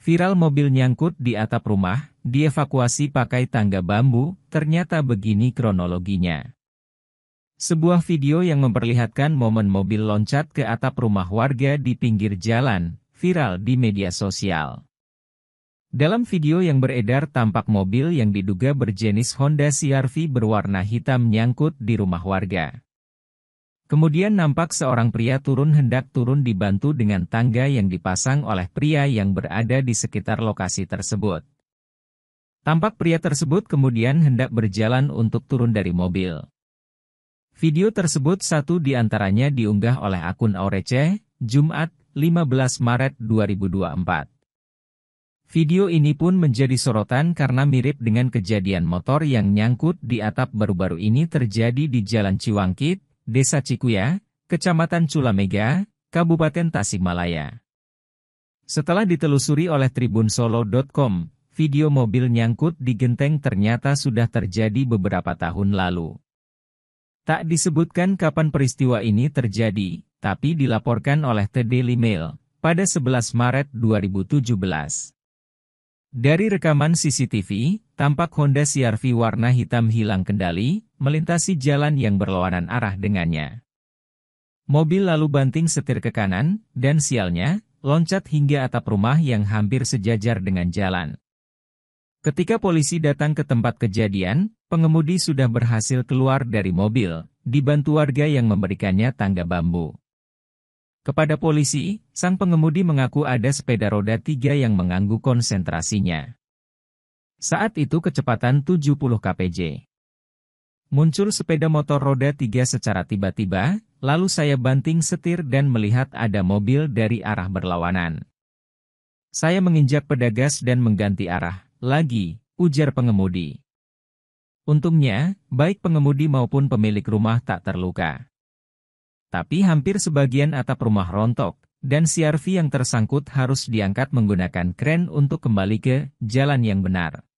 Viral mobil nyangkut di atap rumah, dievakuasi pakai tangga bambu, ternyata begini kronologinya. Sebuah video yang memperlihatkan momen mobil loncat ke atap rumah warga di pinggir jalan, viral di media sosial. Dalam video yang beredar tampak mobil yang diduga berjenis Honda CR-V berwarna hitam nyangkut di rumah warga. Kemudian nampak seorang pria turun hendak turun dibantu dengan tangga yang dipasang oleh pria yang berada di sekitar lokasi tersebut. Tampak pria tersebut kemudian hendak berjalan untuk turun dari mobil. Video tersebut satu di antaranya diunggah oleh akun Aurece, Jumat, 15 Maret 2024. Video ini pun menjadi sorotan karena mirip dengan kejadian motor yang nyangkut di atap baru-baru ini terjadi di Jalan Ciwangkit, Desa Cikuya, Kecamatan Culamega, Kabupaten Tasikmalaya. Setelah ditelusuri oleh tribunsolo.com, video mobil nyangkut di genteng ternyata sudah terjadi beberapa tahun lalu. Tak disebutkan kapan peristiwa ini terjadi, tapi dilaporkan oleh The Daily Mail pada 11 Maret 2017. Dari rekaman CCTV, Tampak Honda CR-V warna hitam hilang kendali, melintasi jalan yang berlawanan arah dengannya. Mobil lalu banting setir ke kanan, dan sialnya, loncat hingga atap rumah yang hampir sejajar dengan jalan. Ketika polisi datang ke tempat kejadian, pengemudi sudah berhasil keluar dari mobil, dibantu warga yang memberikannya tangga bambu. Kepada polisi, sang pengemudi mengaku ada sepeda roda tiga yang mengganggu konsentrasinya. Saat itu kecepatan 70 kpj. Muncul sepeda motor roda 3 secara tiba-tiba, lalu saya banting setir dan melihat ada mobil dari arah berlawanan. Saya menginjak pedagas dan mengganti arah, lagi, ujar pengemudi. Untungnya, baik pengemudi maupun pemilik rumah tak terluka. Tapi hampir sebagian atap rumah rontok, dan CRV yang tersangkut harus diangkat menggunakan kren untuk kembali ke jalan yang benar.